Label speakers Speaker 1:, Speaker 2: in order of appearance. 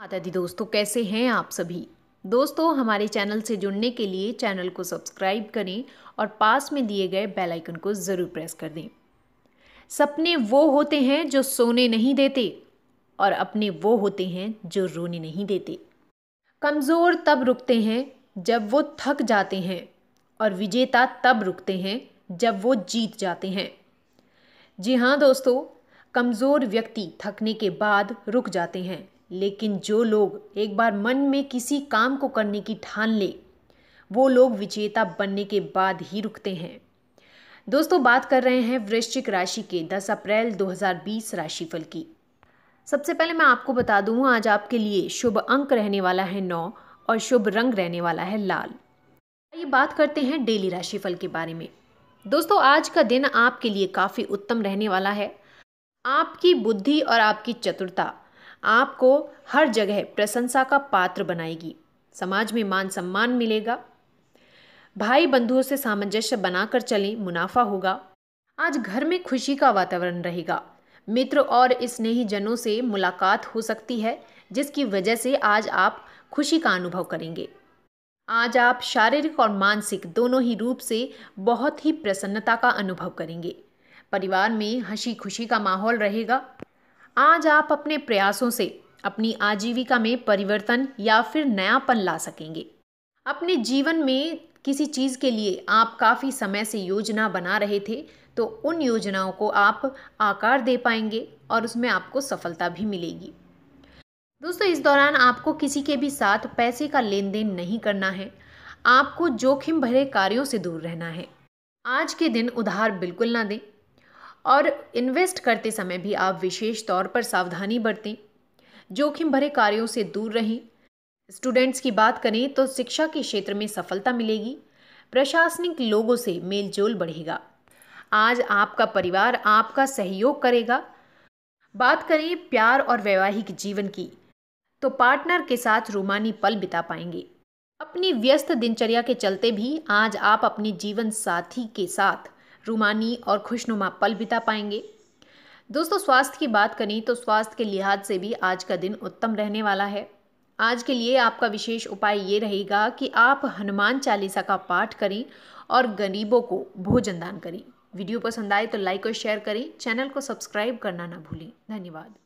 Speaker 1: माता दोस्तों कैसे हैं आप सभी दोस्तों हमारे चैनल से जुड़ने के लिए चैनल को सब्सक्राइब करें और पास में दिए गए बेल आइकन को ज़रूर प्रेस कर दें सपने वो होते हैं जो सोने नहीं देते और अपने वो होते हैं जो रोने नहीं देते कमज़ोर तब रुकते हैं जब वो थक जाते हैं और विजेता तब रुकते हैं जब वो जीत जाते हैं जी हाँ दोस्तों कमज़ोर व्यक्ति थकने के बाद रुक जाते हैं लेकिन जो लोग एक बार मन में किसी काम को करने की ठान ले वो लोग विजेता बनने के बाद ही रुकते हैं दोस्तों बात कर रहे हैं वृश्चिक राशि के 10 अप्रैल 2020 राशिफल की सबसे पहले मैं आपको बता दूं आज आपके लिए शुभ अंक रहने वाला है नौ और शुभ रंग रहने वाला है लाल आइए बात करते हैं डेली राशिफल के बारे में दोस्तों आज का दिन आपके लिए काफ़ी उत्तम रहने वाला है आपकी बुद्धि और आपकी चतुरता आपको हर जगह प्रशंसा का पात्र बनाएगी समाज में मान सम्मान मिलेगा भाई बंधुओं से सामंजस्य बनाकर चलें मुनाफा होगा आज घर में खुशी का वातावरण रहेगा मित्र और स्नेही जनों से मुलाकात हो सकती है जिसकी वजह से आज आप खुशी का अनुभव करेंगे आज आप शारीरिक और मानसिक दोनों ही रूप से बहुत ही प्रसन्नता का अनुभव करेंगे परिवार में हंसी खुशी का माहौल रहेगा आज आप अपने प्रयासों से अपनी आजीविका में परिवर्तन या फिर नयापन ला सकेंगे अपने जीवन में किसी चीज़ के लिए आप काफ़ी समय से योजना बना रहे थे तो उन योजनाओं को आप आकार दे पाएंगे और उसमें आपको सफलता भी मिलेगी दोस्तों इस दौरान आपको किसी के भी साथ पैसे का लेन देन नहीं करना है आपको जोखिम भरे कार्यों से दूर रहना है आज के दिन उधार बिल्कुल ना दें और इन्वेस्ट करते समय भी आप विशेष तौर पर सावधानी बरतें जोखिम भरे कार्यों से दूर रहें स्टूडेंट्स की बात करें तो शिक्षा के क्षेत्र में सफलता मिलेगी प्रशासनिक लोगों से मेलजोल बढ़ेगा आज आपका परिवार आपका सहयोग करेगा बात करें प्यार और वैवाहिक जीवन की तो पार्टनर के साथ रूमानी पल बिता पाएंगे अपनी व्यस्त दिनचर्या के चलते भी आज आप अपने जीवन साथी के साथ रूमानी और खुशनुमा पल बिता पाएंगे दोस्तों स्वास्थ्य की बात करें तो स्वास्थ्य के लिहाज से भी आज का दिन उत्तम रहने वाला है आज के लिए आपका विशेष उपाय ये रहेगा कि आप हनुमान चालीसा का पाठ करें और गरीबों को भोजन दान करें वीडियो पसंद आए तो लाइक और शेयर करें चैनल को सब्सक्राइब करना ना भूलें धन्यवाद